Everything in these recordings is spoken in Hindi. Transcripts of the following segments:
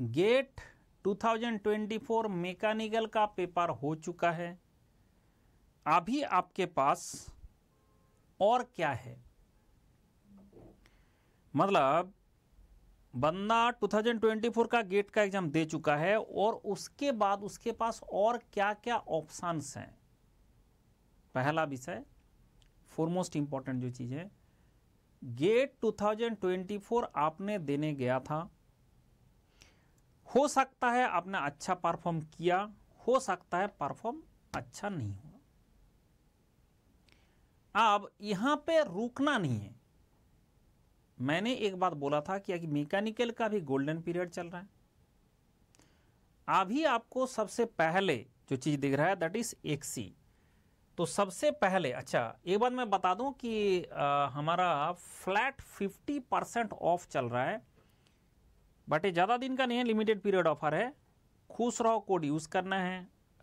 गेट 2024 मैकेनिकल का पेपर हो चुका है अभी आपके पास और क्या है मतलब बंदा 2024 का गेट का एग्जाम दे चुका है और उसके बाद उसके पास और क्या क्या ऑप्शंस हैं पहला विषय फॉरमोस्ट इंपॉर्टेंट जो चीज़ है गेट 2024 आपने देने गया था हो सकता है आपने अच्छा परफॉर्म किया हो सकता है परफॉर्म अच्छा नहीं हुआ अब यहां पे रुकना नहीं है मैंने एक बात बोला था कि मैकेनिकल का भी गोल्डन पीरियड चल रहा है अभी आपको सबसे पहले जो चीज दिख रहा है दैट इज एक्सी तो सबसे पहले अच्छा एक बात मैं बता दूं कि आ, हमारा फ्लैट 50 परसेंट ऑफ चल रहा है बट ये ज़्यादा दिन का नहीं है लिमिटेड पीरियड ऑफर है खुश रहो कोड यूज़ करना है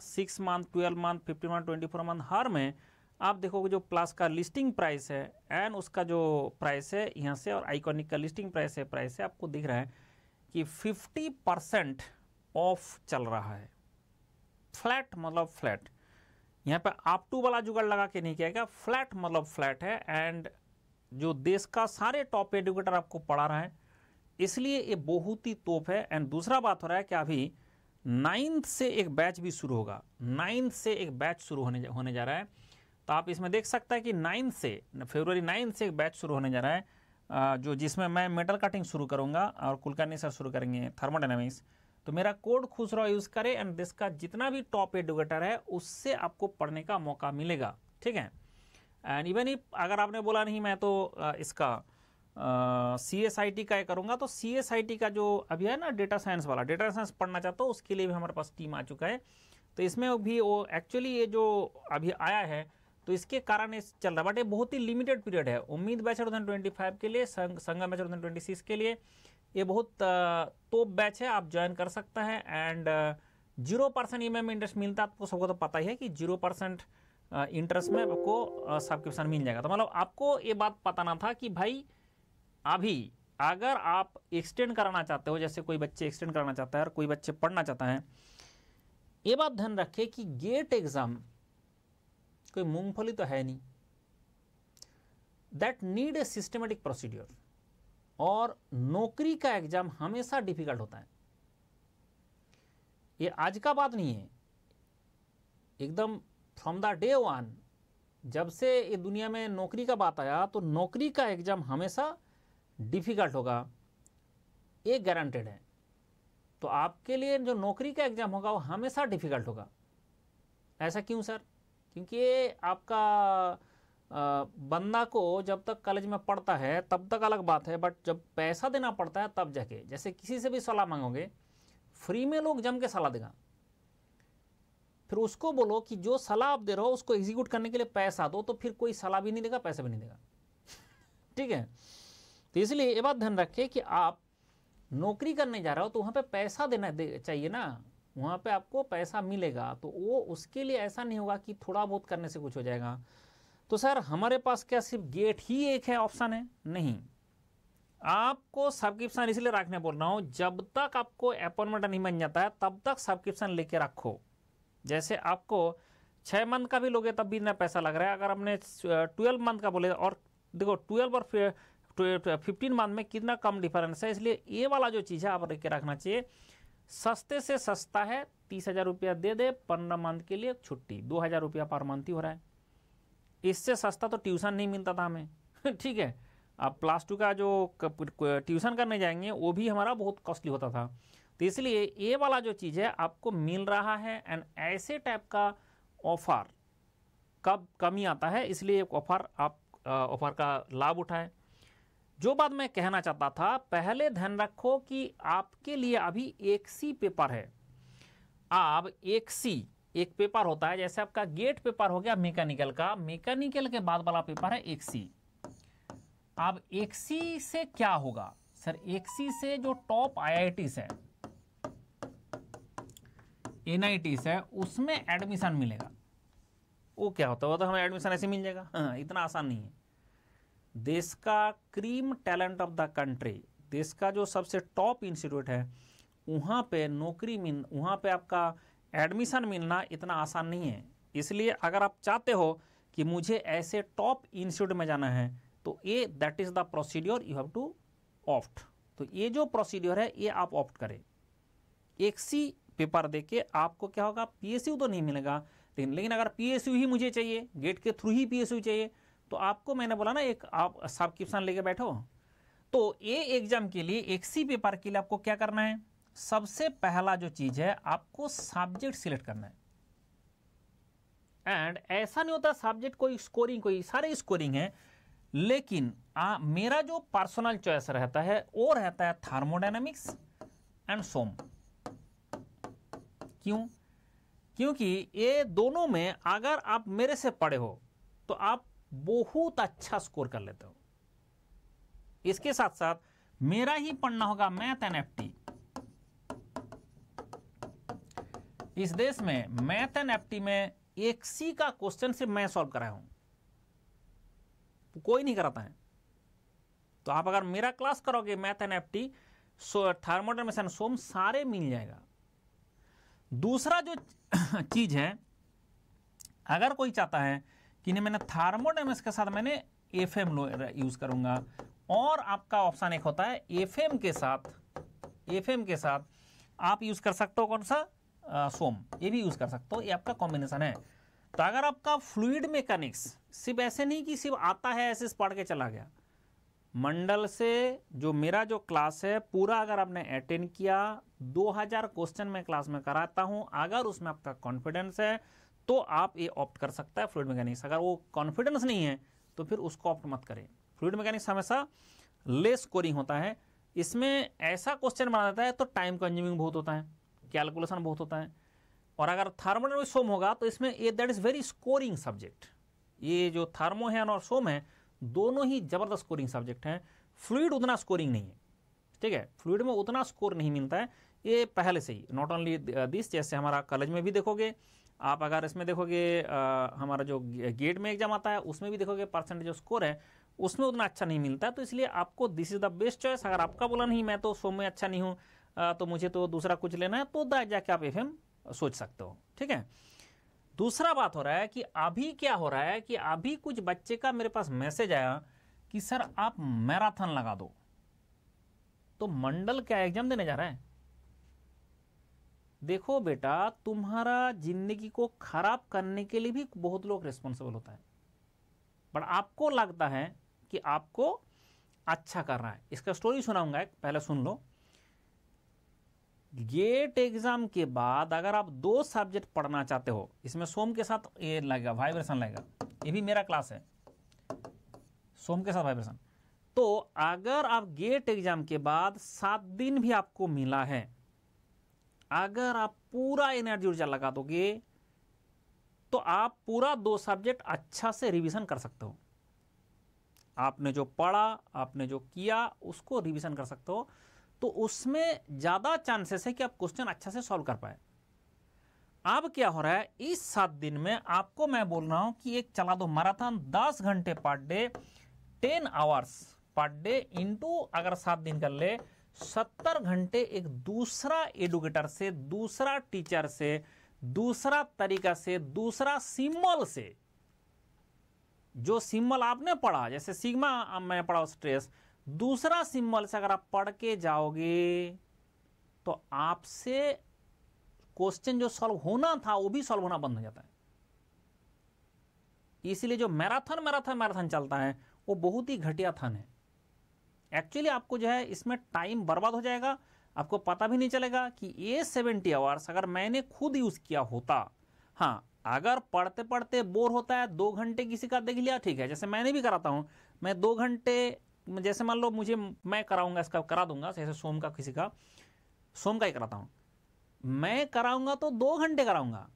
six month twelve month fifteen month twenty four month हर में आप देखोगे जो प्लस का लिस्टिंग प्राइस है एंड उसका जो प्राइस है यहाँ से और आइकॉनिक का लिस्टिंग प्राइस है प्राइस है आपको दिख रहा है कि फिफ्टी परसेंट ऑफ चल रहा है फ्लैट मतलब फ्लैट यहाँ पे आप टू वाला जुगाड़ लगा के नहीं किया गया फ्लैट मतलब फ्लैट है एंड जो देश का सारे टॉप एडुकेटर आपको पढ़ा रहा है इसलिए ये बहुत ही तोप है एंड दूसरा बात हो रहा है कि अभी नाइन्थ से एक बैच भी शुरू होगा नाइन्थ से एक बैच शुरू होने जा, होने जा रहा है तो आप इसमें देख सकते हैं कि नाइन्थ से फेबर नाइन्थ से एक बैच शुरू होने जा रहा है जो जिसमें मैं मेटल कटिंग शुरू करूँगा और कुलकर्णी सर शुरू करेंगे थर्मोडाइनमिक्स तो मेरा कोड रहा यूज़ करें एंड देश का जितना भी टॉप एडुकेटर है उससे आपको पढ़ने का मौका मिलेगा ठीक है एंड इवन ही अगर आपने बोला नहीं मैं तो इसका सी एस आई टी का करूँगा तो सी एस आई टी का जो अभी है ना डेटा साइंस वाला डेटा साइंस पढ़ना चाहता हूँ उसके लिए भी हमारे पास टीम आ चुका है तो इसमें भी वो एक्चुअली ये जो अभी आया है तो इसके कारण इस चल रहा है बट ये बहुत ही लिमिटेड पीरियड है उम्मीद बैच है ट्वेंटी फाइव के लिए संग, Sangam batch two twenty six के लिए ये बहुत टॉप बैच है आप ज्वाइन कर सकता है एंड जीरो परसेंट ई में इंटरेस्ट मिलता है आपको सबको तो पता ही है कि जीरो परसेंट इंटरेस्ट में आपको सब्सक्रिप्शन मिल जाएगा तो मतलब आपको ये बात पता ना था कि भाई अभी अगर आप एक्सटेंड कराना चाहते हो जैसे कोई बच्चे एक्सटेंड कराना चाहता है और कोई बच्चे पढ़ना चाहता है ये बात ध्यान रखें कि गेट एग्ज़ाम कोई मूंगफली तो है नहीं that need a systematic procedure और नौकरी का एग्ज़ाम हमेशा डिफ़िकल्ट होता है ये आज का बात नहीं है एकदम फ्रॉम द डे वन जब से ये दुनिया में नौकरी का बात आया तो नौकरी का एग्ज़ाम हमेशा डिफ़िकल्ट होगा ये गारंटेड है तो आपके लिए जो नौकरी का एग्ज़ाम होगा वो हमेशा डिफ़िकल्ट होगा ऐसा क्यों सर क्योंकि आपका बंदा को जब तक कॉलेज में पढ़ता है तब तक अलग बात है बट जब पैसा देना पड़ता है तब जाके जैसे किसी से भी सलाह मांगोगे फ्री में लोग जम के सलाह देगा फिर उसको बोलो कि जो सलाह आप दे रहे हो उसको एग्जीक्यूट करने के लिए पैसा दो तो फिर कोई सलाह भी नहीं देगा पैसा भी नहीं देगा ठीक है तो इसलिए ये बात ध्यान रखिए कि आप नौकरी करने जा रहे हो तो वहाँ पे पैसा देना दे, चाहिए ना वहाँ पे आपको पैसा मिलेगा तो वो उसके लिए ऐसा नहीं होगा कि थोड़ा बहुत करने से कुछ हो जाएगा तो सर हमारे पास क्या सिर्फ गेट ही एक है ऑप्शन है नहीं आपको सब्सक्रिप्शन इसलिए रखने बोल रहा हूँ जब तक आपको अपॉइंटमेंट नहीं बन जाता है तब तक सब्सक्रिप्शन लेके रखो जैसे आपको छः मंथ का भी लोगे तब भी इतना पैसा लग रहा है अगर आपने ट्वेल्व मंथ का बोले और देखो ट्वेल्व और फिफ्टीन मंथ में कितना कम डिफरेंस है इसलिए ये वाला जो चीज़ है आप रख के रखना चाहिए सस्ते से सस्ता है तीस हज़ार रुपया दे दे पंद्रह मंथ के लिए छुट्टी दो हज़ार रुपया पर मंथ ही हो रहा है इससे सस्ता तो ट्यूशन नहीं मिलता था हमें ठीक है अब प्लस टू का जो ट्यूशन करने जाएंगे वो भी हमारा बहुत कॉस्टली होता था तो इसलिए ये वाला जो चीज़ है आपको मिल रहा है एंड ऐसे टाइप का ऑफ़र कब कमी आता है इसलिए एक ऑफ़र आप ऑफ़र का लाभ उठाएं जो बात मैं कहना चाहता था पहले ध्यान रखो कि आपके लिए अभी एक सी पेपर है आप एक सी एक पेपर होता है जैसे आपका गेट पेपर हो गया मेकेनिकल का मेकेनिकल के बाद वाला पेपर है एक सी अब एक सी से क्या होगा सर एक सी से जो टॉप आई है एन है उसमें एडमिशन मिलेगा वो क्या होता है वो तो हमें एडमिशन ऐसे मिल जाएगा हाँ, इतना आसान नहीं है देश का cream talent of the country देश का जो सबसे टॉप इंस्टीट्यूट है वहाँ पे नौकरी मिल वहाँ पे आपका एडमिशन मिलना इतना आसान नहीं है इसलिए अगर आप चाहते हो कि मुझे ऐसे टॉप इंस्टीट्यूट में जाना है तो ये that is the procedure you have to opt तो ये जो प्रोसीड्योर है ये आप ऑप्ट करें एक सी पेपर दे के आपको क्या होगा पीएसयू तो नहीं मिलेगा लेकिन लेकिन अगर पी ही मुझे चाहिए गेट के थ्रू ही पीएसयू चाहिए तो आपको मैंने बोला ना एक आप सब्सक्रिप्शन लेके बैठो तो ए एग्जाम के लिए एक सी पेपर के लिए आपको क्या करना है सबसे पहला जो चीज़ है आपको सब्जेक्ट सिलेक्ट करना है एंड ऐसा नहीं होता सब्जेक्ट कोई स्कोरिंग कोई सारे स्कोरिंग है लेकिन आ, मेरा जो पर्सनल चॉइस रहता है वो रहता है थर्मोडाइनमिक्स एंड सोम क्यों क्योंकि ये दोनों में अगर आप मेरे से पढ़े हो तो आप बहुत अच्छा स्कोर कर लेते हो इसके साथ साथ मेरा ही पढ़ना होगा मैथ एन एफ टी इस देश में मैथ एंड एफ में एक सी का क्वेश्चन सिर्फ मैं सॉल्व कराया हूं कोई नहीं कराता है तो आप अगर मेरा क्लास करोगे math and F T so थर्मोडर्मेशन सोम सारे मिल जाएगा दूसरा जो चीज है अगर कोई चाहता है नहीं मैंने थार्मोडाइनमिक्स के साथ मैंने एफ एम यूज करूंगा और आपका ऑप्शन एक होता है एफ एम के साथ एफ एम के साथ आप यूज कर सकते हो कौन सा आ, सोम ये भी यूज कर सकते हो ये आपका कॉम्बिनेशन है तो अगर आपका फ्लूड मैकेनिक्स सिर्फ ऐसे नहीं कि सिर्फ आता है ऐसे पढ़ के चला गया मंडल से जो मेरा जो क्लास है पूरा अगर आपने अटेंड किया 2000 क्वेश्चन में क्लास में कराता हूं अगर उसमें आपका कॉन्फिडेंस है तो आप ये ऑप्ट कर सकता है फ्लूड मैकेनिक्स अगर वो कॉन्फिडेंस नहीं है तो फिर उसको ऑप्ट मत करें फ्लूड मैकेनिक्स हमेशा ले स्कोरिंग होता है इसमें ऐसा क्वेश्चन बना देता है तो टाइम कंज्यूमिंग बहुत होता है कैलकुलेशन बहुत होता है और अगर थर्मो सोम होगा तो इसमें ये that is very scoring subject ये जो थर्मो है और सोम है दोनों ही ज़बरदस्त स्कोरिंग सब्जेक्ट हैं फ्लूड उतना स्कोरिंग नहीं है ठीक है फ्लूड में उतना स्कोर नहीं मिलता है ये पहले से ही नॉट ओनली दिस जैसे हमारा कॉलेज में भी देखोगे आप अगर इसमें देखोगे हमारा जो गेट में एग्जाम आता है उसमें भी देखोगे परसेंटेज स्कोर है उसमें उतना अच्छा नहीं मिलता है तो इसलिए आपको this is the best choice अगर आपका बोला नहीं मैं तो सो में अच्छा नहीं हूँ तो मुझे तो दूसरा कुछ लेना है तो जाके आप एफ सोच सकते हो ठीक है दूसरा बात हो रहा है कि अभी क्या हो रहा है कि अभी कुछ बच्चे का मेरे पास मैसेज आया कि सर आप मैराथन लगा दो तो मंडल क्या एग्जाम देने जा रहा है देखो बेटा तुम्हारा जिंदगी को खराब करने के लिए भी बहुत लोग रिस्पॉन्सिबल होता है बट आपको लगता है कि आपको अच्छा कर रहा है इसका स्टोरी सुनाऊंगा एक पहले सुन लो गेट एग्जाम के बाद अगर आप दो सब्जेक्ट पढ़ना चाहते हो इसमें सोम के साथ ये लगेगा वाइब्रेशन लगेगा ये भी मेरा क्लास है सोम के साथ वाइब्रेशन तो अगर आप गेट एग्जाम के बाद सात दिन भी आपको मिला है अगर आप पूरा एनर्जी ऊर्जा लगा दोगे तो आप पूरा दो सब्जेक्ट अच्छा से रिवीजन कर सकते हो आपने जो पढ़ा आपने जो किया उसको रिवीजन कर सकते हो तो उसमें ज़्यादा चांसेस है कि आप क्वेश्चन अच्छा से सॉल्व कर पाए अब क्या हो रहा है इस सात दिन में आपको मैं बोल रहा हूं कि एक चला दो मैराथन दस घंटे per day ten hours per day into अगर सात दिन कर ले सत्तर घंटे एक दूसरा एडुकेटर से दूसरा टीचर से दूसरा तरीका से दूसरा सिम्बल से जो सिम्बल आपने पढ़ा जैसे सिग्मा मैं पढ़ा स्ट्रेस दूसरा सिम्बल से अगर आप पढ़ के जाओगे तो आपसे क्वेश्चन जो सॉल्व होना था वो भी सॉल्व होना बंद हो जाता है इसलिए जो मैराथन मैराथन मैराथन चलता है वो बहुत ही घटिया थन है एक्चुअली आपको जो है इसमें टाइम बर्बाद हो जाएगा आपको पता भी नहीं चलेगा कि ये सेवेंटी आवर्स अगर मैंने खुद यूज़ किया होता हाँ अगर पढ़ते पढ़ते बोर होता है दो घंटे किसी का देख लिया ठीक है जैसे मैंने भी कराता हूँ मैं दो घंटे जैसे मान लो मुझे मैं कराऊंगा इसका करा दूंगा जैसे सोम का किसी का सोम का ही कराता हूँ मैं कराऊंगा तो दो घंटे कराऊंगा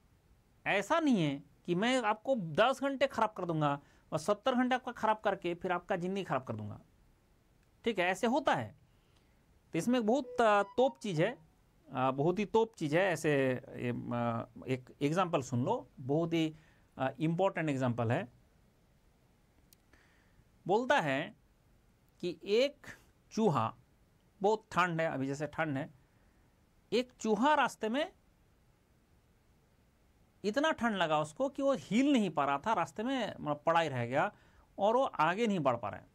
ऐसा नहीं है कि मैं आपको दस घंटे खराब कर दूंगा और सत्तर घंटे आपका खराब करके फिर आपका ज़िंदगी खराब कर दूंगा ठीक है ऐसे होता है तो इसमें बहुत तोप चीज़ है बहुत ही तोप चीज़ है ऐसे एक एग्जाम्पल सुन लो बहुत ही इम्पोर्टेंट एग्जाम्पल है बोलता है कि एक चूहा बहुत ठंड है अभी जैसे ठंड है एक चूहा रास्ते में इतना ठंड लगा उसको कि वो हिल नहीं पा रहा था रास्ते में मतलब पड़ा ही रह गया और वो आगे नहीं बढ़ पा रहे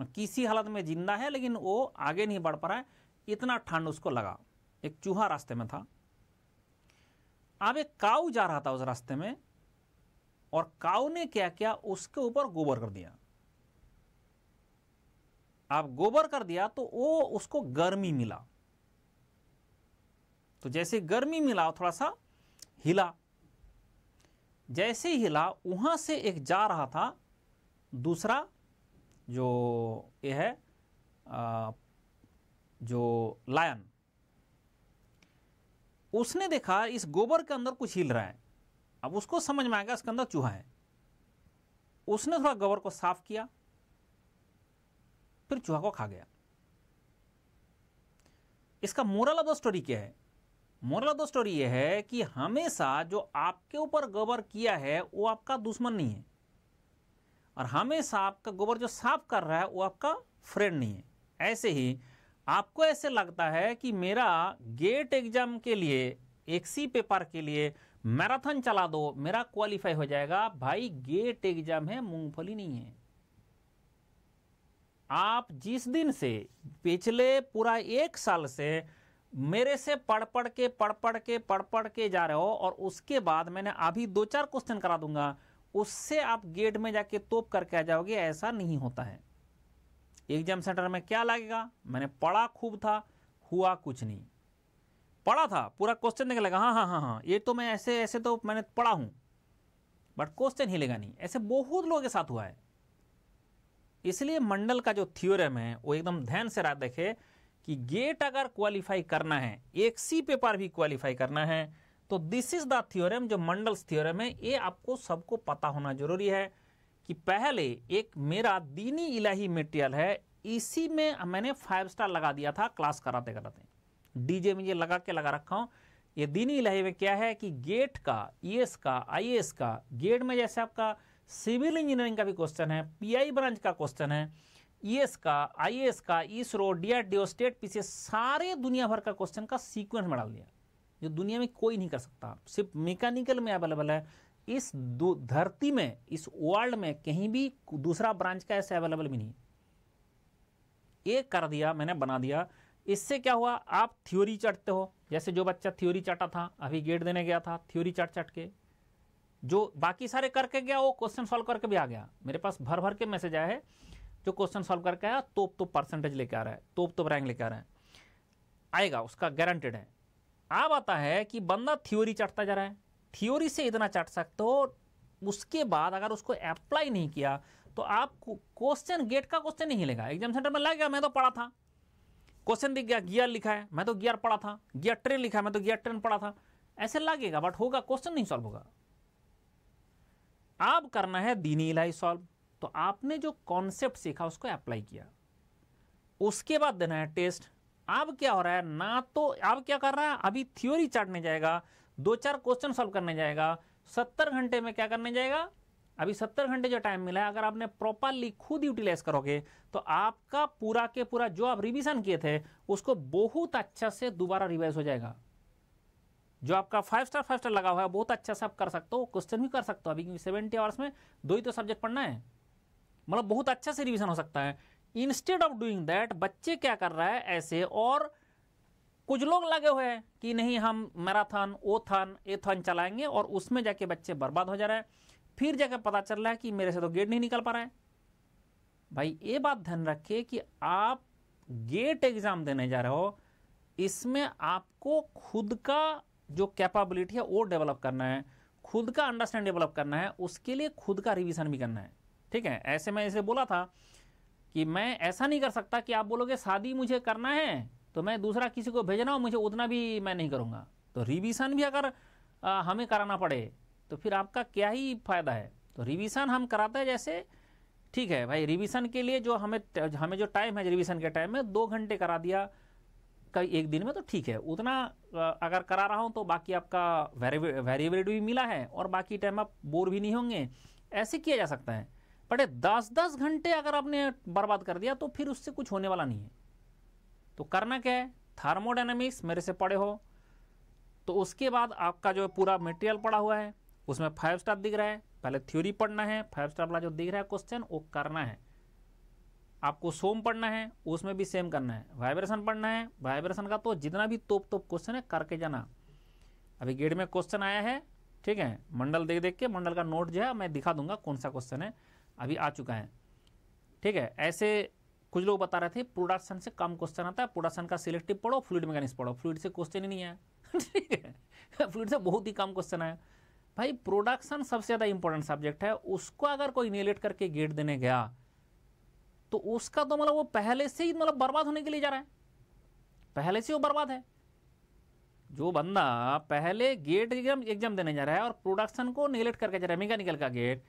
मतलब किसी हालत में जिंदा है लेकिन वो आगे नहीं बढ़ पा रहा है इतना ठंड उसको लगा एक चूहा रास्ते में था अब एक काऊ जा रहा था उस रास्ते में और काऊ ने क्या किया उसके ऊपर गोबर कर दिया आप गोबर कर दिया तो वो उसको गर्मी मिला तो जैसे गर्मी मिला थोड़ा सा हिला जैसे हिला वहां से एक जा रहा था दूसरा जो ये है जो लायन उसने देखा इस गोबर के अंदर कुछ हिल रहा है अब उसको समझ में आएगा इसके अंदर चूहा है उसने थोड़ा गोबर को साफ किया फिर चूहा को खा गया इसका मोरल ऑफ द स्टोरी क्या है मोरल ऑफ द स्टोरी यह है कि हमेशा जो आपके ऊपर गोबर किया है वो आपका दुश्मन नहीं है और हमेशा आपका गोबर जो साफ कर रहा है वो आपका फ्रेंड नहीं है ऐसे ही आपको ऐसे लगता है कि मेरा गेट एग्जाम के लिए एक सी पेपर के लिए मैराथन चला दो मेरा क्वालिफाई हो जाएगा भाई गेट एग्जाम है मूंगफली नहीं है आप जिस दिन से पिछले पूरा एक साल से मेरे से पढ़ पढ़ के पढ़ पढ़ के पढ़ पढ़ के जा रहे हो और उसके बाद मैंने अभी दो चार क्वेश्चन करा दूंगा उससे आप गेट में जाके तोप करके आ जाओगे ऐसा नहीं होता है एग्जाम सेंटर में क्या लगेगा मैंने पढ़ा खूब था हुआ कुछ नहीं पढ़ा था पूरा क्वेश्चन देखने लगा हाँ हाँ हाँ हाँ ये तो मैं ऐसे ऐसे तो मैंने पढ़ा हूँ बट क्वेश्चन ही लेगा नहीं ऐसे बहुत लोगों के साथ हुआ है इसलिए मंडल का जो थियोरम है वो एकदम ध्यान से रात देखे कि गेट अगर क्वालिफाई करना है एक सी पेपर भी क्वालिफाई करना है तो दिस इज द थियोरम जो मंडल्स थियोरम है ये आपको सबको पता होना जरूरी है कि पहले एक मेरा दीनी इलाही मेटेरियल है इसी में मैंने फाइव स्टार लगा दिया था क्लास कराते कराते डीजे में ये लगा के लगा रखा हूँ ये दीनी इलाही में क्या है कि गेट का ई का आई का गेट में जैसे आपका सिविल इंजीनियरिंग का भी क्वेश्चन है पी ब्रांच का क्वेश्चन है ई का आई का इसरो डीआरडीओ स्टेट पीछे सारे दुनिया भर का क्वेश्चन का सीक्वेंस में डाल दिया जो दुनिया में कोई नहीं कर सकता सिर्फ मैकेनिकल में अवेलेबल है इस धरती में इस वर्ल्ड में कहीं भी दूसरा ब्रांच का ऐसे अवेलेबल भी नहीं एक कर दिया मैंने बना दिया इससे क्या हुआ आप थ्योरी चटते हो जैसे जो बच्चा थ्योरी चटा था अभी गेट देने गया था थ्योरी चट चट के जो बाकी सारे करके गया वो क्वेश्चन सॉल्व करके भी आ गया मेरे पास भर भर के मैसेज आया है जो क्वेश्चन सॉल्व करके आया तोप तो परसेंटेज लेके आ रहा है तोप तो रैंक लेके आ रहा है आएगा उसका गारंटेड है अब आता है कि बंदा थ्योरी चढ़ता जा रहा है थ्योरी से इतना चट सकते हो उसके बाद अगर उसको अप्लाई नहीं किया तो आप क्वेश्चन गेट का क्वेश्चन नहीं लेगा एग्जाम सेंटर में लग गया मैं तो पढ़ा था क्वेश्चन दिख गया गियर लिखा है मैं तो गियर पढ़ा था गियर ट्रेन लिखा है मैं तो गियर ट्रेन पढ़ा था ऐसे लगेगा बट होगा क्वेश्चन नहीं सॉल्व होगा आप करना है दीनी इलाही सॉल्व तो आपने जो कॉन्सेप्ट सीखा उसको अप्लाई किया उसके बाद देना है टेस्ट अब क्या हो रहा है ना तो अब क्या कर रहा है अभी थ्योरी चाटने जाएगा दो चार क्वेश्चन सॉल्व करने जाएगा सत्तर घंटे में क्या करने जाएगा अभी सत्तर घंटे जो टाइम मिला है अगर आपने प्रॉपरली खुद यूटिलाइज करोगे तो आपका पूरा के पूरा जो आप रिविजन किए थे उसको बहुत अच्छा से दोबारा रिवाइज हो जाएगा जो आपका फाइव स्टार फाइव स्टार लगा हुआ है बहुत अच्छा से आप कर सकते हो क्वेश्चन भी कर सकते हो अभी सेवेंटी आवर्स में दो ही तो सब्जेक्ट पढ़ना है मतलब बहुत अच्छा से रिविजन हो सकता है इंस्टेड ऑफ डूइंग दैट बच्चे क्या कर रहा है ऐसे और कुछ लोग लगे हुए हैं कि नहीं हम मैराथन ओथन एथन चलाएंगे और उसमें जाके बच्चे बर्बाद हो जा रहे हैं फिर जाके पता चल रहा है कि मेरे से तो गेट नहीं निकल पा रहा है भाई ये बात ध्यान रखिए कि आप गेट एग्जाम देने जा रहे हो इसमें आपको खुद का जो कैपेबिलिटी है वो डेवलप करना है खुद का अंडरस्टैंड डेवलप करना है उसके लिए खुद का रिविजन भी करना है ठीक है ऐसे में इसे बोला था कि मैं ऐसा नहीं कर सकता कि आप बोलोगे शादी मुझे करना है तो मैं दूसरा किसी को भेजना हो मुझे उतना भी मैं नहीं करूँगा तो रिविज़न भी अगर आ, हमें कराना पड़े तो फिर आपका क्या ही फ़ायदा है तो रिविज़न हम कराते हैं जैसे ठीक है भाई रिविज़न के लिए जो हमें हमें जो टाइम है रिविज़न के टाइम में दो घंटे करा दिया कई एक दिन में तो ठीक है उतना अगर करा रहा हूँ तो बाकी आपका वेरिएबिलिटी भी मिला है और बाकी टाइम आप बोर भी नहीं होंगे ऐसे किया जा सकता है बड़े दस दस घंटे अगर आपने बर्बाद कर दिया तो फिर उससे कुछ होने वाला नहीं है तो करना क्या है थार्मोडाइनमिक्स मेरे से पढ़े हो तो उसके बाद आपका जो पूरा मेटेरियल पड़ा हुआ है उसमें फाइव स्टार दिख रहा है पहले थ्योरी पढ़ना है फाइव स्टार वाला जो दिख रहा है क्वेश्चन वो करना है आपको सोम पढ़ना है उसमें भी सेम करना है वाइब्रेशन पढ़ना है वाइब्रेशन का तो जितना भी तोप तोप क्वेश्चन है करके जाना अभी गेट में क्वेश्चन आया है ठीक है मंडल देख देख के मंडल का नोट जो है मैं दिखा दूंगा कौन सा क्वेश्चन है अभी आ चुका है ठीक है ऐसे कुछ लोग बता रहे थे प्रोडक्शन से कम क्वेश्चन आता है प्रोडक्शन का सिलेक्टिव पढ़ो फ्लूड मैकेनिक्स पढ़ो फ्लूड से क्वेश्चन ही नहीं आया ठीक है फ्लूड से बहुत ही कम क्वेश्चन आया भाई प्रोडक्शन सबसे ज़्यादा इंपॉर्टेंट सब्जेक्ट है उसको अगर कोई नेलेट करके गेट देने गया तो उसका तो मतलब वो पहले से ही मतलब बर्बाद होने के लिए जा रहा है पहले से वो बर्बाद है जो बंदा पहले गेट एग्जाम एग्जाम देने जा रहा है और प्रोडक्शन को निगलेक्ट करके जा रहा है मैकेनिकल का गेट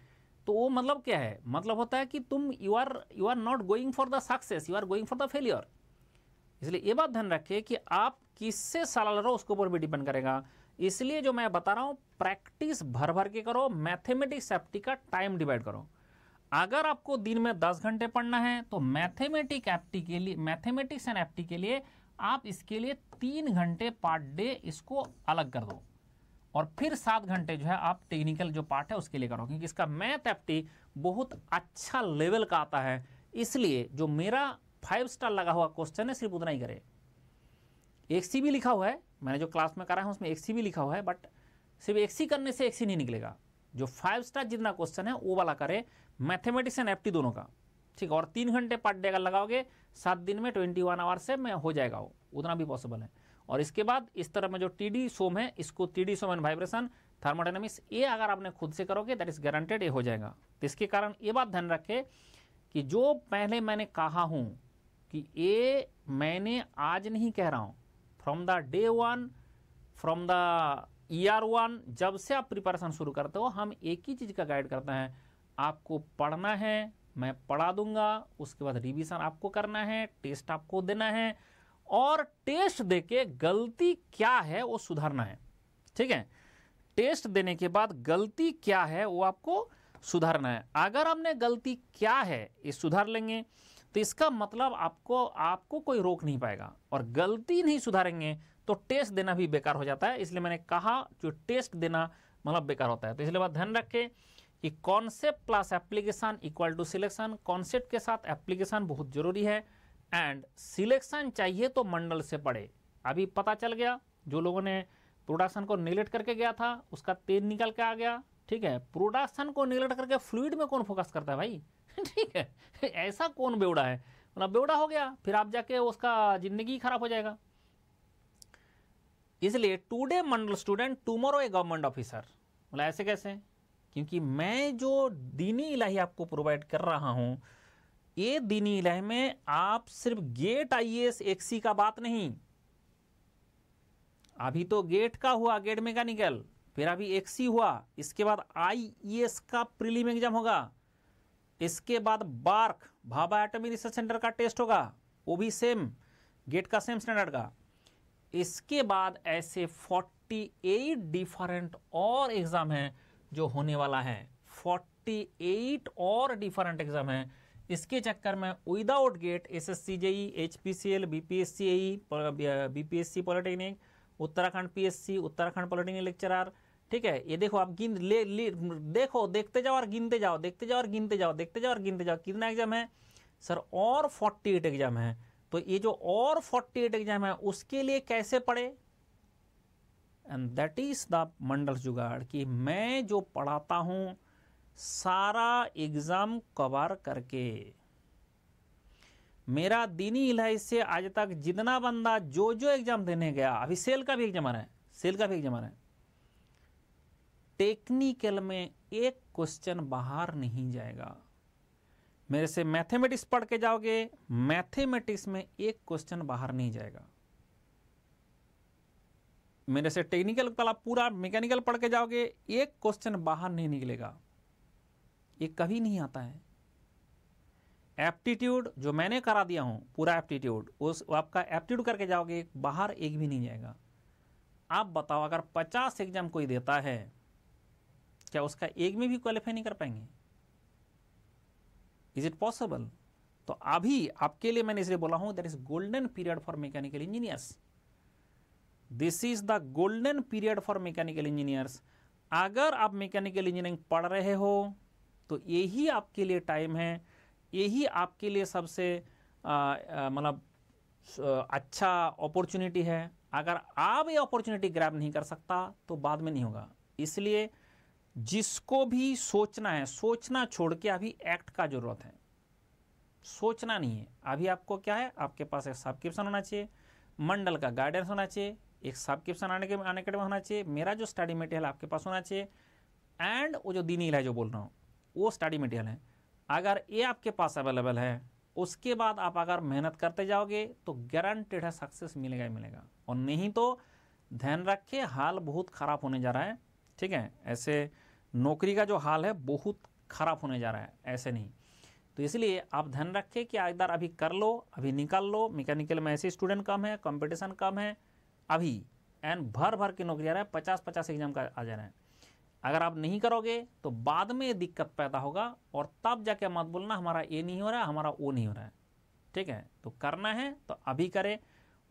तो वो मतलब क्या है मतलब होता है कि तुम you are you are not going for the success you are going for the failure इसलिए ये बात ध्यान रखिए कि आप किससे सलाह लड़ रहे हो उसके ऊपर भी डिपेंड करेगा इसलिए जो मैं बता रहा हूँ प्रैक्टिस भर भर के करो मैथमेटिक्स एप्टी का टाइम डिवाइड करो अगर आपको दिन में दस घंटे पढ़ना है तो मैथमेटिक एप्टी के लिए मैथमेटिक्स एंड एप्टी के लिए आप इसके लिए तीन घंटे पर डे इसको अलग कर दो और फिर सात घंटे जो है आप टेक्निकल जो पार्ट है उसके लिए करो क्योंकि इसका मैथ एफ बहुत अच्छा लेवल का आता है इसलिए जो मेरा फाइव स्टार लगा हुआ क्वेश्चन है सिर्फ उतना ही करे एक सी भी लिखा हुआ है मैंने जो क्लास में करा है उसमें एक सी भी लिखा हुआ है बट सिर्फ एक सी करने से एक सी नहीं निकलेगा जो फाइव स्टार जितना क्वेश्चन है वो वाला करे मैथमेटिक्स एंड एफ दोनों का ठीक है और तीन घंटे पार्ट डे अगर लगाओगे सात दिन में ट्वेंटी वन आवर से मैं हो जाएगा वो उतना भी पॉसिबल है और इसके बाद इस तरह में जो टी डी सोम है इसको T D SOM and vibration thermodynamics ये अगर आपने खुद से करोगे दैट इज गारंटेड ये हो जाएगा तो इसके कारण ये बात ध्यान रखें कि जो पहले मैंने कहा हूँ कि ये मैंने आज नहीं कह रहा हूँ from the day one from the year one जब से आप प्रिपरेशन शुरू करते हो हम एक ही चीज़ का गाइड करते हैं आपको पढ़ना है मैं पढ़ा दूंगा उसके बाद रिविजन आपको करना है टेस्ट आपको देना है और टेस्ट देके गलती क्या है वो सुधारना है ठीक है टेस्ट देने के बाद गलती क्या है वो आपको सुधारना है अगर हमने गलती क्या है ये सुधार लेंगे तो इसका मतलब आपको आपको कोई रोक नहीं पाएगा और गलती नहीं सुधारेंगे तो टेस्ट देना भी बेकार हो जाता है इसलिए मैंने कहा जो टेस्ट देना मतलब बेकार होता है तो इसलिए बात ध्यान रखें कि concept plus application equal to selection concept के साथ एप्लीकेशन बहुत जरूरी है एंड सिलेक्शन चाहिए तो मंडल से पढ़े अभी पता चल गया जो लोगों ने प्रोडक्शन को निगलेक्ट करके गया था उसका तेज निकल के आ गया ठीक है प्रोडक्शन को निगलेक्ट करके फ्लूड में कौन फोकस करता है भाई ठीक है ऐसा कौन बेवड़ा है मतलब बेवड़ा हो गया फिर आप जाके उसका जिंदगी खराब हो जाएगा इसलिए today Mandal student tomorrow a government officer मतलब ऐसे कैसे क्योंकि मैं जो दीनी इलाही आपको प्रोवाइड कर रहा हूँ ये दीनी लह में आप सिर्फ गेट आई एस एक्सी का बात नहीं अभी तो गेट का हुआ गेट मैकेनिकल फिर अभी एक्सी हुआ इसके बाद आई एस का प्रीलिम एग्जाम होगा इसके बाद BARC Bhabha atomic research centre का टेस्ट होगा वो भी सेम गेट का सेम स्टैंडर्ड का इसके बाद ऐसे 48 डिफरेंट और एग्ज़ाम है जो होने वाला है 48 और डिफरेंट एग्ज़ाम है इसके चक्कर में without GATE S S C JE H P C L B P S C E B P S C polytechnic Uttarakhand P S C Uttarakhand polytechnic lecturer ठीक है ये देखो आप गिन ले, ले देखो देखते जाओ और गिनते जाओ देखते जाओ और गिनते जाओ देखते जाओ और गिनते जाओ कितना एग्जाम है सर और फोर्टी एट एग्जाम है तो ये जो और फोर्टी एट एग्जाम है उसके लिए कैसे पढ़े and that is the Mandal जुगाड़ कि मैं जो पढ़ाता हूँ सारा एग्ज़ाम कवर करके मेरा दीनी इलाही से आज तक जितना बंदा जो जो एग्ज़ाम देने गया अभी सेल का भी एग्जाम आ रहा है सेल का भी एग्जाम आ रहा है टेक्निकल में एक क्वेश्चन बाहर नहीं जाएगा मेरे से मैथमेटिक्स पढ़ के जाओगे मैथमेटिक्स में एक क्वेश्चन बाहर नहीं जाएगा मेरे से टेक्निकल वाला पूरा मैकेनिकल पढ़ के जाओगे एक क्वेश्चन बाहर नहीं निकलेगा ये कभी नहीं आता है एप्टीट्यूड जो मैंने करा दिया हूँ पूरा एप्टीट्यूड उस आपका एप्टीट्यूड करके जाओगे बाहर एक भी नहीं जाएगा आप बताओ अगर पचास एग्जाम कोई देता है क्या उसका एक में भी क्वालिफाई नहीं कर पाएंगे इज इट पॉसिबल तो अभी आपके लिए मैंने इसलिए बोला हूँ that is golden period for mechanical engineers this is the golden period for mechanical engineers अगर आप मैकेनिकल इंजीनियरिंग पढ़ रहे हो तो यही आपके लिए टाइम है यही आपके लिए सबसे मतलब अच्छा अपॉर्चुनिटी है अगर आप ये अपॉर्चुनिटी ग्रैब नहीं कर सकता तो बाद में नहीं होगा इसलिए जिसको भी सोचना है सोचना छोड़ के अभी एक्ट का ज़रूरत है सोचना नहीं है अभी आपको क्या है आपके पास एक सब्सक्रिप्शन होना चाहिए मंडल का गाइडेंस होना चाहिए एक सब्सक्रिप्शन आने के आने के होना चाहिए मेरा जो स्टडी मटेरियल आपके पास होना चाहिए एंड वो जो दीनी इलाज जो बोल रहा हूँ वो स्टडी मटेरियल है अगर ये आपके पास अवेलेबल है उसके बाद आप अगर मेहनत करते जाओगे तो गारंटेड है सक्सेस मिलेगा ही मिलेगा और नहीं तो ध्यान रखिए हाल बहुत ख़राब होने जा रहा है ठीक है ऐसे नौकरी का जो हाल है बहुत ख़राब होने जा रहा है ऐसे नहीं तो इसलिए आप ध्यान रखिए कि इधर अभी कर लो अभी निकाल लो मैकेनिकल में ऐसे स्टूडेंट कम है कंपटीशन कम है अभी एंड भर भर के नौकरी आ रहा है पचास पचास एग्जाम का आ जा रहा है अगर आप नहीं करोगे तो बाद में ये दिक्कत पैदा होगा और तब जाके मत बोलना हमारा ये नहीं हो रहा हमारा वो नहीं हो रहा है ठीक है तो करना है तो अभी करें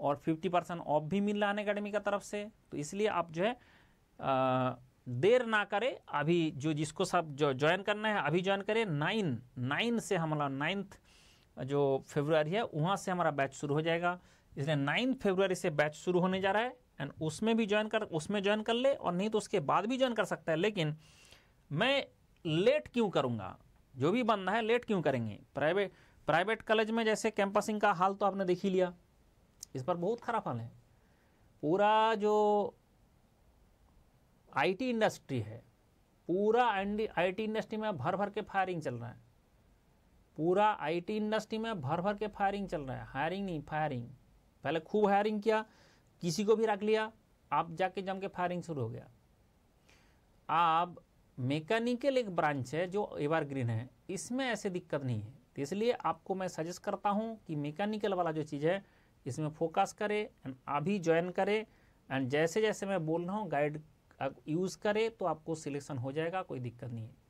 और 50 परसेंट ऑफ भी मिल रहा है अकेडमी की तरफ से तो इसलिए आप जो है आ, देर ना करें अभी जो जिसको सब जो ज्वाइन करना है अभी ज्वाइन करें नाइन नाइन से हमारा नाइन्थ जो फेबर है वहाँ से हमारा बैच शुरू हो जाएगा इसलिए नाइन्थ फेबर से बैच शुरू होने जा रहा है एंड उसमें भी ज्वाइन कर उसमें ज्वाइन कर ले और नहीं तो उसके बाद भी ज्वाइन कर सकता है लेकिन मैं लेट क्यों करूँगा जो भी बंदा है लेट क्यों करेंगे प्राइवेट प्राइवेट कॉलेज में जैसे कैंपसिंग का हाल तो आपने देख ही लिया इस पर बहुत खराब हाल है पूरा जो आईटी इंडस्ट्री है पूरा आईटी इंडस्ट्री में भर भर के फायरिंग चल रहा है पूरा आईटी इंडस्ट्री में भर भर के फायरिंग चल रहा है हायरिंग नहीं फायरिंग पहले खूब हायरिंग किया किसी को भी रख लिया आप जाके जम के फायरिंग शुरू हो गया अब मैकेनिकल एक ब्रांच है जो एवरग्रीन है इसमें ऐसे दिक्कत नहीं है तो इसलिए आपको मैं सजेस्ट करता हूँ कि मैकेनिकल वाला जो चीज़ है इसमें फोकस करें एंड अभी ज्वाइन करें एंड जैसे जैसे मैं बोल रहा हूँ गाइड यूज़ करें तो आपको सिलेक्शन हो जाएगा कोई दिक्कत नहीं है